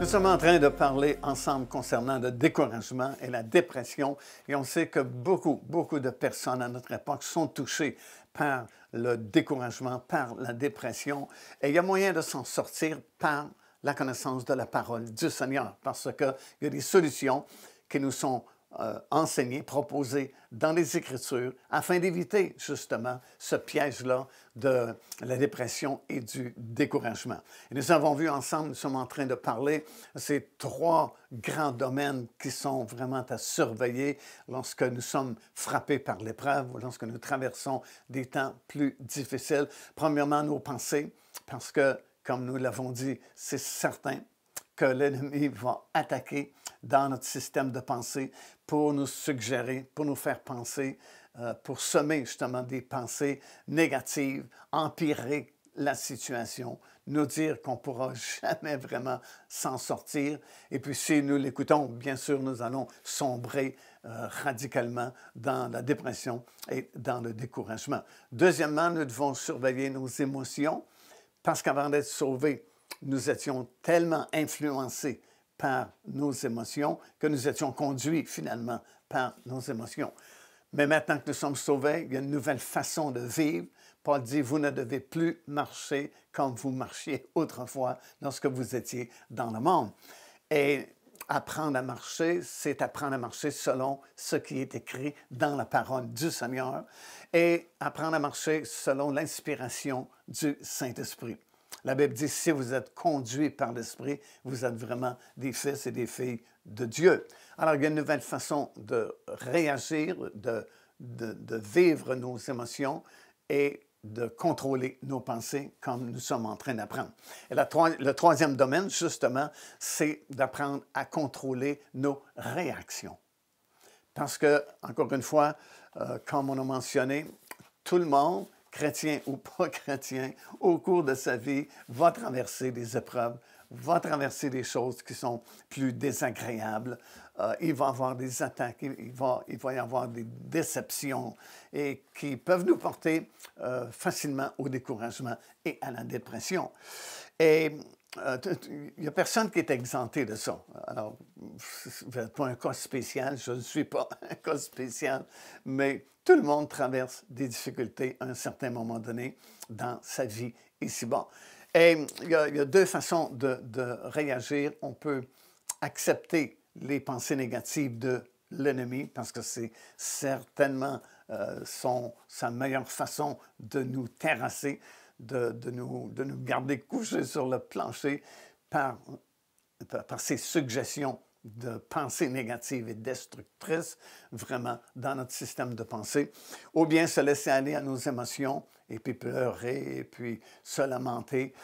Nous sommes en train de parler ensemble concernant le découragement et la dépression et on sait que beaucoup, beaucoup de personnes à notre époque sont touchées par le découragement, par la dépression et il y a moyen de s'en sortir par la connaissance de la parole du Seigneur parce qu'il y a des solutions qui nous sont euh, enseigné, proposé dans les Écritures, afin d'éviter justement ce piège-là de la dépression et du découragement. Et nous avons vu ensemble, nous sommes en train de parler ces trois grands domaines qui sont vraiment à surveiller lorsque nous sommes frappés par l'épreuve, ou lorsque nous traversons des temps plus difficiles. Premièrement, nos pensées, parce que, comme nous l'avons dit, c'est certain que l'ennemi va attaquer dans notre système de pensée pour nous suggérer, pour nous faire penser, euh, pour semer justement des pensées négatives, empirer la situation, nous dire qu'on ne pourra jamais vraiment s'en sortir. Et puis si nous l'écoutons, bien sûr, nous allons sombrer euh, radicalement dans la dépression et dans le découragement. Deuxièmement, nous devons surveiller nos émotions parce qu'avant d'être sauvés, nous étions tellement influencés par nos émotions que nous étions conduits finalement par nos émotions. Mais maintenant que nous sommes sauvés, il y a une nouvelle façon de vivre. Paul dit, vous ne devez plus marcher comme vous marchiez autrefois lorsque vous étiez dans le monde. Et apprendre à marcher, c'est apprendre à marcher selon ce qui est écrit dans la parole du Seigneur et apprendre à marcher selon l'inspiration du Saint-Esprit. La Bible dit, si vous êtes conduits par l'Esprit, vous êtes vraiment des fils et des filles de Dieu. Alors, il y a une nouvelle façon de réagir, de, vivre nos émotions et de contrôler nos pensées comme nous sommes en train d'apprendre. Et la, le troisième domaine, justement, c'est d'apprendre à contrôler nos réactions. Parce que, encore une fois, euh, comme on a mentionné, tout le monde chrétien ou pas chrétien, au cours de sa vie, va traverser des épreuves, va traverser des choses qui sont plus désagréables. Euh, il va avoir des attaques, il va, y avoir des déceptions et qui peuvent nous porter euh, facilement au découragement et à la dépression. Et il euh, n'y a personne qui est exempté de ça. Alors, vous pas un cas spécial, je ne suis pas un cas spécial, mais tout le monde traverse des difficultés à un certain moment donné dans sa vie ici-bas. Et il y, a, deux façons de, réagir. On peut accepter les pensées négatives de l'ennemi parce que c'est certainement euh, son, sa meilleure façon de nous terrasser, de, nous, garder couchés sur le plancher par, par ces suggestions de pensées négatives et destructrices vraiment, dans notre système de pensée, ou bien se laisser aller à nos émotions et puis pleurer et puis se lamenter.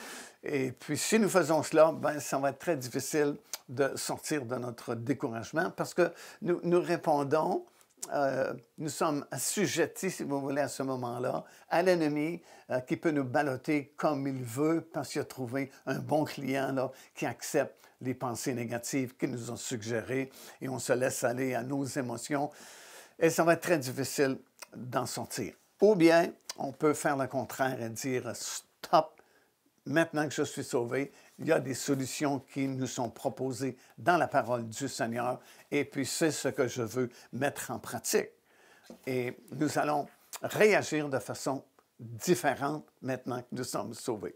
Et puis, si nous faisons cela, ben, ça va être très difficile de sortir de notre découragement parce que nous, nous répondons euh, nous sommes assujettis, si vous voulez, à ce moment-là, à l'ennemi euh, qui peut nous baloter comme il veut parce qu'il a trouvé un bon client là, qui accepte les pensées négatives qu'il nous ont suggérées et on se laisse aller à nos émotions et ça va être très difficile d'en sortir. Ou bien on peut faire le contraire et dire stop maintenant que je suis sauvé, il y a des solutions qui nous sont proposées dans la parole du Seigneur, et puis c'est ce que je veux mettre en pratique. Et nous allons réagir de façon différente maintenant que nous sommes sauvés.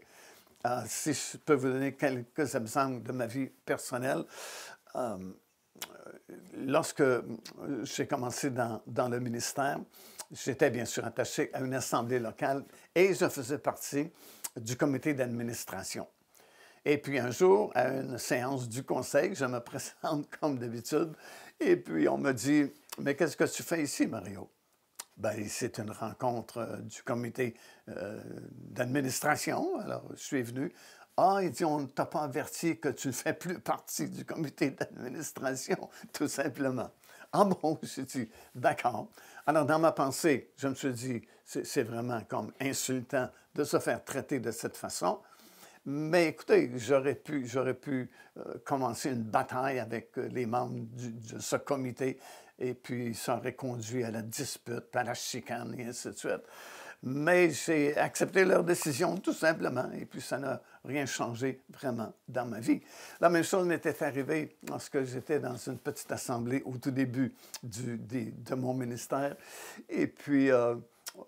Euh, si je peux vous donner quelques exemples de ma vie personnelle, euh, lorsque j'ai commencé dans, dans, le ministère, j'étais bien sûr attaché à une assemblée locale et je faisais partie du comité d'administration. Et puis un jour, à une séance du conseil, je me présente comme d'habitude, et puis on me dit, mais qu'est-ce que tu fais ici, Mario? Ben, c'est une rencontre euh, du comité euh, d'administration. Alors, je suis venu. Ah, il dit, on ne t'a pas averti que tu ne fais plus partie du comité d'administration, tout simplement. Ah bon, j'ai dit, d'accord. Alors, dans ma pensée, je me suis dit, c'est vraiment comme insultant de se faire traiter de cette façon. Mais écoutez, j'aurais pu, j'aurais pu euh, commencer une bataille avec euh, les membres de ce comité, et puis ça aurait conduit à la dispute, à la chicane, et ainsi de suite mais j'ai accepté leur décision tout simplement, et puis ça n'a rien changé vraiment dans ma vie. La même chose m'était arrivée lorsque j'étais dans une petite assemblée au tout début du, de mon ministère, et puis euh,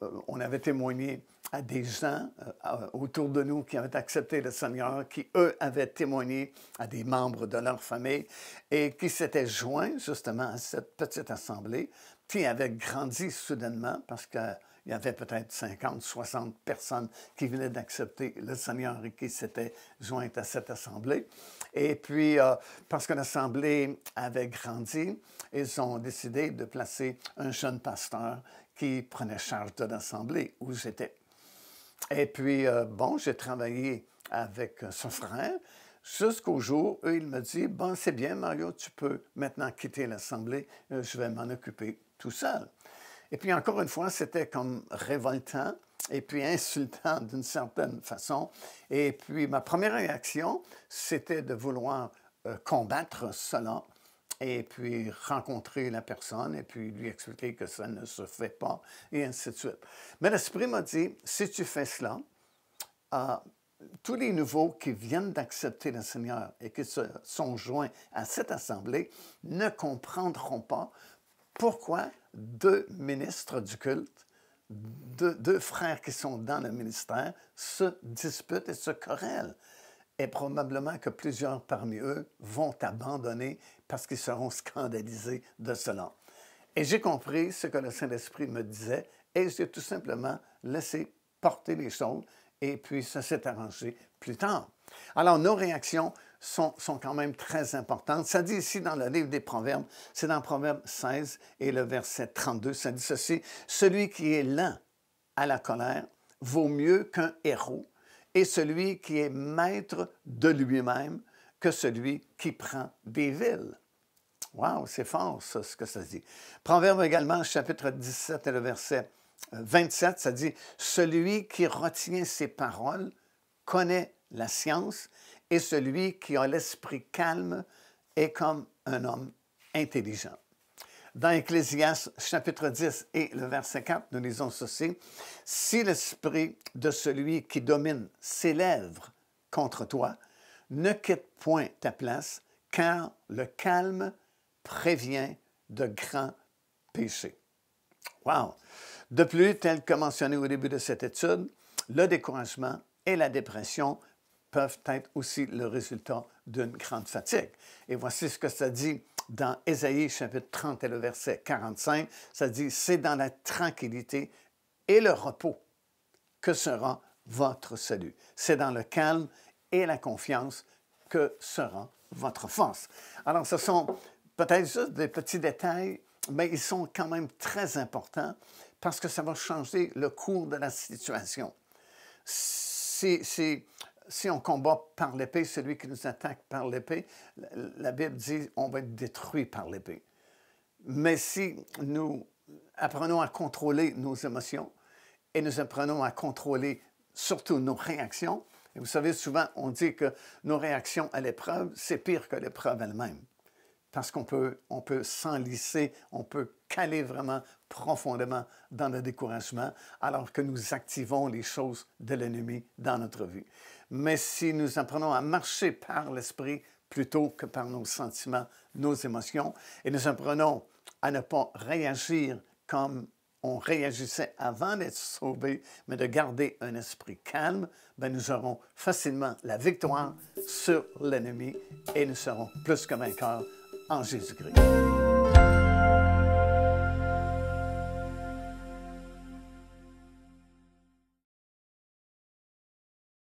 euh, on avait témoigné à des gens euh, autour de nous qui avaient accepté le Seigneur, qui, eux, avaient témoigné à des membres de leur famille et qui s'étaient joints justement à cette petite assemblée, qui avait grandi soudainement parce que il y avait peut-être 50, 60 personnes qui venaient d'accepter le Seigneur et qui s'étaient jointes à cette assemblée. Et puis, euh, parce que l'assemblée avait grandi, ils ont décidé de placer un jeune pasteur qui prenait charge de l'assemblée où j'étais. Et puis, euh, bon, j'ai travaillé avec son frère jusqu'au jour où il me dit, bon, c'est bien, Mario, tu peux maintenant quitter l'assemblée, euh, je vais m'en occuper tout seul. Et puis encore une fois, c'était comme révoltant et puis insultant d'une certaine façon. Et puis ma première réaction, c'était de vouloir euh, combattre cela et puis rencontrer la personne et puis lui expliquer que ça ne se fait pas et ainsi de suite. Mais l'esprit m'a dit, si tu fais cela, euh, tous les nouveaux qui viennent d'accepter le Seigneur et qui se sont joints à cette assemblée ne comprendront pas pourquoi deux ministres du culte, deux, frères qui sont dans le ministère, se disputent et se corrèlent? Et probablement que plusieurs parmi eux vont abandonner parce qu'ils seront scandalisés de cela. Et j'ai compris ce que le Saint-Esprit me disait et j'ai tout simplement laissé porter les choses et puis ça s'est arrangé plus tard. Alors, nos réactions sont, quand même très importantes. Ça dit ici dans le livre des Proverbes, c'est dans Proverbe 16 et le verset 32, ça dit ceci, Celui qui est lent à la colère vaut mieux qu'un héros, et celui qui est maître de lui-même que celui qui prend des villes. waouh c'est fort ce que ça dit. Proverbe également, chapitre 17 et le verset 27, ça dit Celui qui retient ses paroles connaît la science, et celui qui a l'esprit calme est comme un homme intelligent. Dans Ecclésiaste chapitre 10 et le verset 4, nous lisons ceci. Si l'esprit de celui qui domine s'élève contre toi, ne quitte point ta place, car le calme prévient de grands péchés. Wow! De plus, tel que mentionné au début de cette étude, le découragement et la dépression peuvent être aussi le résultat d'une grande fatigue. Et voici ce que ça dit dans Ésaïe chapitre 30 et le verset 45. Ça dit, c'est dans la tranquillité et le repos que sera votre salut. C'est dans le calme et la confiance que sera votre force. Alors ce sont peut-être juste des petits détails, mais ils sont quand même très importants parce que ça va changer le cours de la situation. Si, si on combat par l'épée, celui qui nous attaque par l'épée, la Bible dit on va être détruit par l'épée. Mais si nous apprenons à contrôler nos émotions et nous apprenons à contrôler surtout nos réactions, et vous savez, souvent on dit que nos réactions à l'épreuve, c'est pire que l'épreuve elle-même parce qu'on peut, on peut s'enlisser, on peut caler vraiment profondément dans le découragement alors que nous activons les choses de l'ennemi dans notre vie. Mais si nous apprenons à marcher par l'esprit plutôt que par nos sentiments, nos émotions, et nous apprenons à ne pas réagir comme on réagissait avant d'être sauvé, mais de garder un esprit calme, ben nous aurons facilement la victoire sur l'ennemi et nous serons plus que vainqueurs 安心してください。